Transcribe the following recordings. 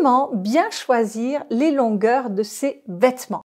comment bien choisir les longueurs de ses vêtements.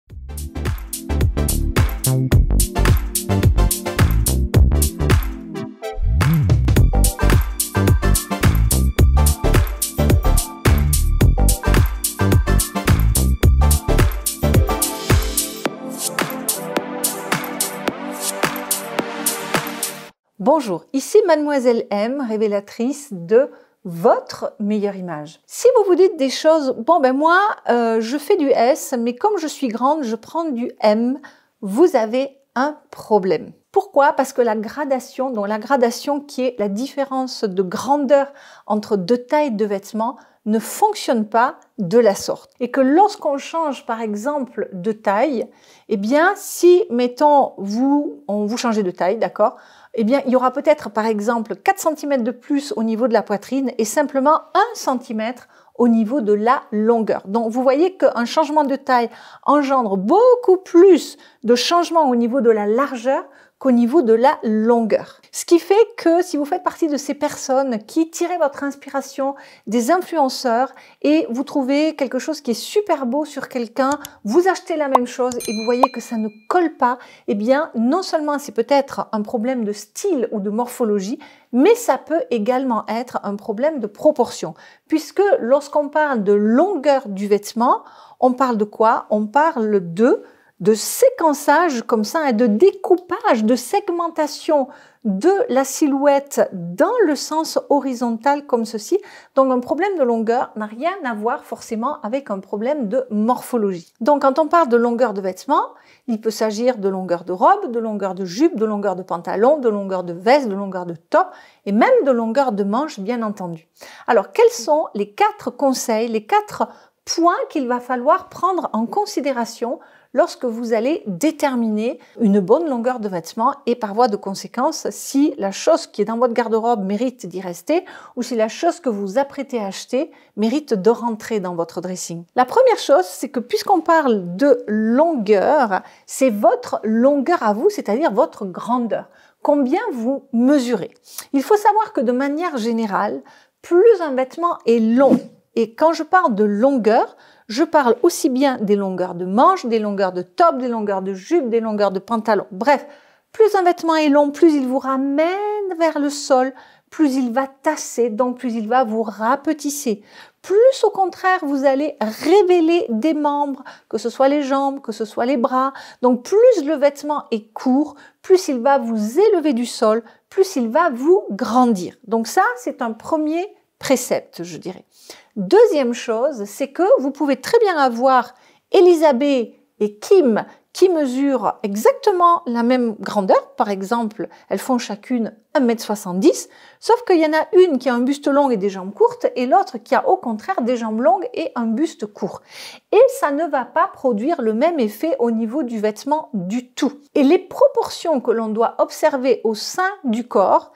Bonjour, ici mademoiselle M, révélatrice de votre meilleure image. Si vous vous dites des choses, bon ben moi euh, je fais du S, mais comme je suis grande, je prends du M, vous avez un problème. Pourquoi Parce que la gradation, dont la gradation qui est la différence de grandeur entre deux tailles de vêtements, ne fonctionne pas de la sorte. Et que lorsqu'on change par exemple de taille, eh bien si, mettons, vous, on vous changez de taille, d'accord eh bien, il y aura peut-être, par exemple, 4 cm de plus au niveau de la poitrine et simplement 1 cm au niveau de la longueur. Donc vous voyez qu'un changement de taille engendre beaucoup plus de changements au niveau de la largeur au niveau de la longueur. Ce qui fait que si vous faites partie de ces personnes qui tirez votre inspiration des influenceurs et vous trouvez quelque chose qui est super beau sur quelqu'un, vous achetez la même chose et vous voyez que ça ne colle pas, eh bien non seulement c'est peut-être un problème de style ou de morphologie, mais ça peut également être un problème de proportion, puisque lorsqu'on parle de longueur du vêtement, on parle de quoi On parle de de séquençage comme ça, et de découpage, de segmentation de la silhouette dans le sens horizontal comme ceci. Donc un problème de longueur n'a rien à voir forcément avec un problème de morphologie. Donc quand on parle de longueur de vêtements, il peut s'agir de longueur de robe, de longueur de jupe, de longueur de pantalon, de longueur de veste, de longueur de top et même de longueur de manche bien entendu. Alors quels sont les quatre conseils, les quatre points qu'il va falloir prendre en considération lorsque vous allez déterminer une bonne longueur de vêtements et par voie de conséquence si la chose qui est dans votre garde-robe mérite d'y rester ou si la chose que vous apprêtez à acheter mérite de rentrer dans votre dressing. La première chose, c'est que puisqu'on parle de longueur, c'est votre longueur à vous, c'est-à-dire votre grandeur. Combien vous mesurez Il faut savoir que de manière générale, plus un vêtement est long, et quand je parle de longueur, je parle aussi bien des longueurs de manches, des longueurs de top, des longueurs de jupe, des longueurs de pantalon. Bref, plus un vêtement est long, plus il vous ramène vers le sol, plus il va tasser, donc plus il va vous rapetisser. Plus au contraire, vous allez révéler des membres, que ce soit les jambes, que ce soit les bras. Donc plus le vêtement est court, plus il va vous élever du sol, plus il va vous grandir. Donc ça, c'est un premier Précepte, je dirais. Deuxième chose, c'est que vous pouvez très bien avoir Elisabeth et Kim qui mesurent exactement la même grandeur. Par exemple, elles font chacune 1m70, sauf qu'il y en a une qui a un buste long et des jambes courtes et l'autre qui a au contraire des jambes longues et un buste court. Et ça ne va pas produire le même effet au niveau du vêtement du tout. Et les proportions que l'on doit observer au sein du corps,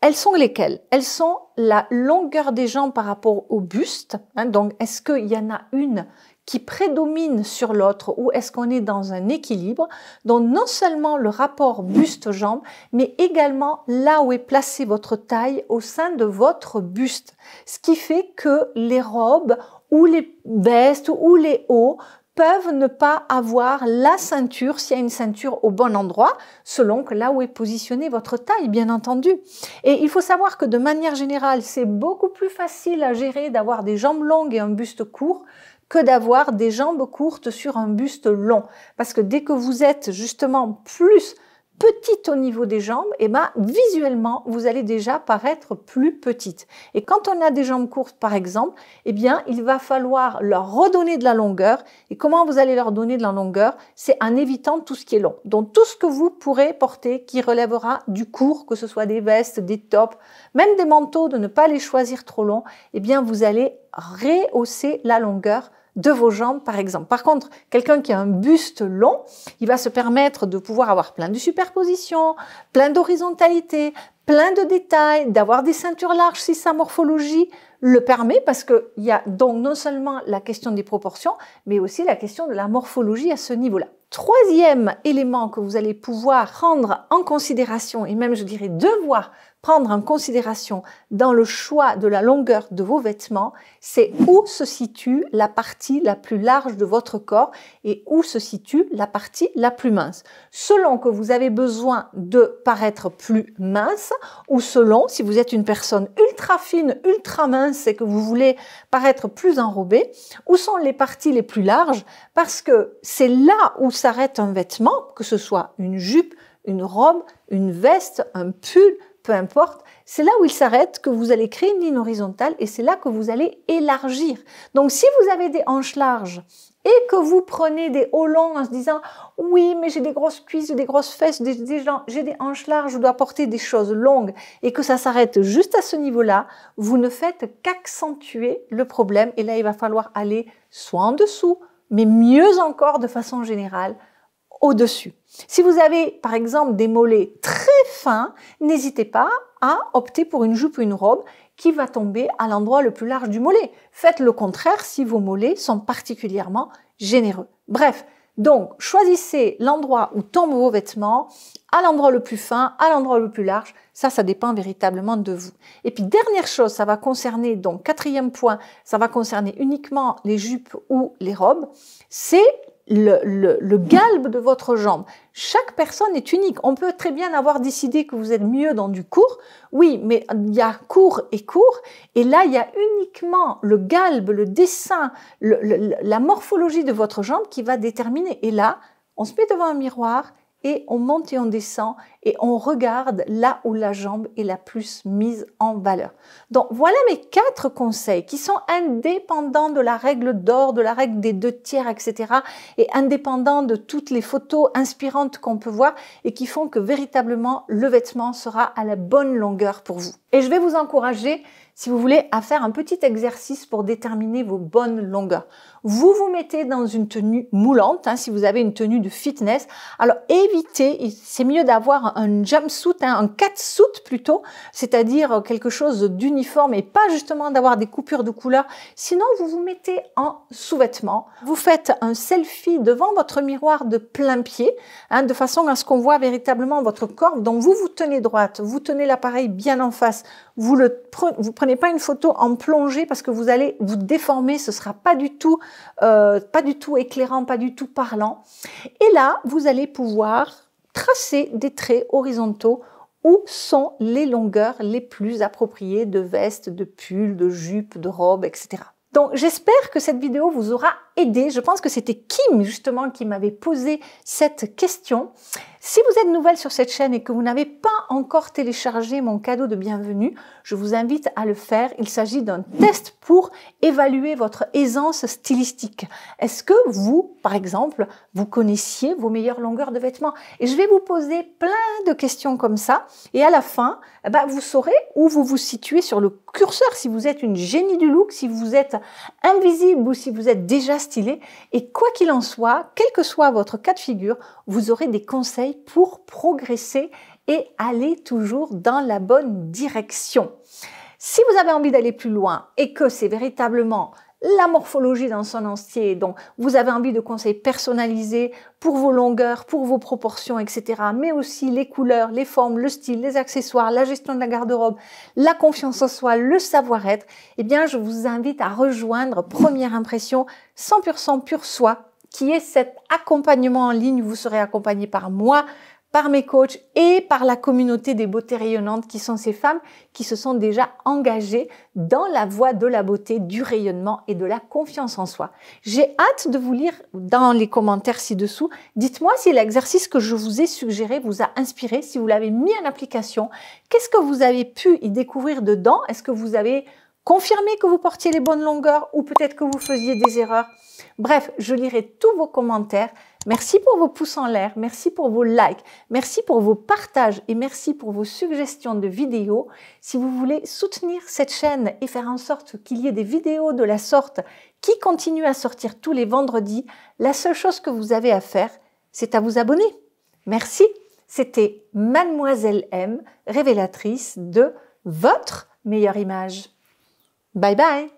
elles sont lesquelles Elles sont la longueur des jambes par rapport au buste. Hein, donc, est-ce qu'il y en a une qui prédomine sur l'autre ou est-ce qu'on est dans un équilibre dont non seulement le rapport buste jambes mais également là où est placée votre taille au sein de votre buste. Ce qui fait que les robes ou les vestes ou les hauts peuvent ne pas avoir la ceinture, s'il y a une ceinture au bon endroit, selon que là où est positionnée votre taille, bien entendu. Et il faut savoir que de manière générale, c'est beaucoup plus facile à gérer d'avoir des jambes longues et un buste court que d'avoir des jambes courtes sur un buste long. Parce que dès que vous êtes justement plus petite au niveau des jambes, et eh ben visuellement, vous allez déjà paraître plus petite. Et quand on a des jambes courtes, par exemple, eh bien, il va falloir leur redonner de la longueur. Et comment vous allez leur donner de la longueur C'est en évitant tout ce qui est long. Donc, tout ce que vous pourrez porter qui relèvera du court, que ce soit des vestes, des tops, même des manteaux, de ne pas les choisir trop longs, eh bien, vous allez rehausser la longueur de vos jambes, par exemple. Par contre, quelqu'un qui a un buste long, il va se permettre de pouvoir avoir plein de superpositions, plein d'horizontalité plein de détails, d'avoir des ceintures larges si sa morphologie le permet, parce qu'il y a donc non seulement la question des proportions, mais aussi la question de la morphologie à ce niveau-là. Troisième élément que vous allez pouvoir rendre en considération, et même je dirais devoir prendre en considération dans le choix de la longueur de vos vêtements, c'est où se situe la partie la plus large de votre corps et où se situe la partie la plus mince. Selon que vous avez besoin de paraître plus mince ou selon si vous êtes une personne ultra fine, ultra mince et que vous voulez paraître plus enrobée, où sont les parties les plus larges parce que c'est là où s'arrête un vêtement, que ce soit une jupe, une robe, une veste, un pull, peu importe, c'est là où il s'arrête que vous allez créer une ligne horizontale et c'est là que vous allez élargir. Donc si vous avez des hanches larges et que vous prenez des hauts longs en se disant oui mais j'ai des grosses cuisses, des grosses fesses, j'ai des hanches larges, je dois porter des choses longues et que ça s'arrête juste à ce niveau-là, vous ne faites qu'accentuer le problème et là il va falloir aller soit en dessous mais mieux encore de façon générale au-dessus. Si vous avez par exemple des mollets très fins, n'hésitez pas à opter pour une jupe ou une robe qui va tomber à l'endroit le plus large du mollet. Faites le contraire si vos mollets sont particulièrement généreux. Bref, donc choisissez l'endroit où tombent vos vêtements, à l'endroit le plus fin, à l'endroit le plus large. Ça, ça dépend véritablement de vous. Et puis dernière chose, ça va concerner, donc quatrième point, ça va concerner uniquement les jupes ou les robes, c'est le, galbe de votre jambe. Chaque personne est unique. On peut très bien avoir décidé que vous êtes mieux dans du court. Oui, mais il y a court et court. Et là, il y a uniquement le galbe, le dessin, la morphologie de votre jambe qui va déterminer. Et là, on se met devant un miroir et on monte et on descend et on regarde là où la jambe est la plus mise en valeur. Donc voilà mes quatre conseils qui sont indépendants de la règle d'or, de la règle des deux tiers, etc. et indépendants de toutes les photos inspirantes qu'on peut voir et qui font que véritablement le vêtement sera à la bonne longueur pour vous. Et je vais vous encourager si vous voulez, à faire un petit exercice pour déterminer vos bonnes longueurs. Vous vous mettez dans une tenue moulante, hein, si vous avez une tenue de fitness. Alors évitez, c'est mieux d'avoir un jumpsuit, hein, un catsuit plutôt, c'est-à-dire quelque chose d'uniforme et pas justement d'avoir des coupures de couleur. Sinon, vous vous mettez en sous vêtement Vous faites un selfie devant votre miroir de plein pied, hein, de façon à ce qu'on voit véritablement votre corps. Donc vous vous tenez droite, vous tenez l'appareil bien en face, vous ne prenez pas une photo en plongée parce que vous allez vous déformer, ce sera pas du tout, euh, pas du tout éclairant, pas du tout parlant. Et là, vous allez pouvoir tracer des traits horizontaux où sont les longueurs les plus appropriées de veste, de pull, de jupe, de robe, etc. Donc j'espère que cette vidéo vous aura aidé. Je pense que c'était Kim justement qui m'avait posé cette question. Si vous êtes nouvelle sur cette chaîne et que vous n'avez pas encore téléchargé mon cadeau de bienvenue, je vous invite à le faire. Il s'agit d'un test pour évaluer votre aisance stylistique. Est-ce que vous, par exemple, vous connaissiez vos meilleures longueurs de vêtements Et je vais vous poser plein de questions comme ça. Et à la fin, eh ben, vous saurez où vous vous situez sur le curseur, si vous êtes une génie du look, si vous êtes invisible ou si vous êtes déjà stylé. Et quoi qu'il en soit, quel que soit votre cas de figure, vous aurez des conseils pour progresser et aller toujours dans la bonne direction. Si vous avez envie d'aller plus loin et que c'est véritablement la morphologie dans son entier, donc vous avez envie de conseils personnalisés pour vos longueurs, pour vos proportions, etc., mais aussi les couleurs, les formes, le style, les accessoires, la gestion de la garde-robe, la confiance en soi, le savoir-être, eh bien je vous invite à rejoindre Première Impression 100% pure soi qui est cet accompagnement en ligne. Vous serez accompagné par moi, par mes coachs et par la communauté des beautés rayonnantes qui sont ces femmes qui se sont déjà engagées dans la voie de la beauté, du rayonnement et de la confiance en soi. J'ai hâte de vous lire dans les commentaires ci-dessous. Dites-moi si l'exercice que je vous ai suggéré vous a inspiré, si vous l'avez mis en application. Qu'est-ce que vous avez pu y découvrir dedans Est-ce que vous avez confirmer que vous portiez les bonnes longueurs ou peut-être que vous faisiez des erreurs. Bref, je lirai tous vos commentaires. Merci pour vos pouces en l'air, merci pour vos likes, merci pour vos partages et merci pour vos suggestions de vidéos. Si vous voulez soutenir cette chaîne et faire en sorte qu'il y ait des vidéos de la sorte qui continuent à sortir tous les vendredis, la seule chose que vous avez à faire, c'est à vous abonner. Merci. C'était Mademoiselle M, révélatrice de votre meilleure image. Bye bye!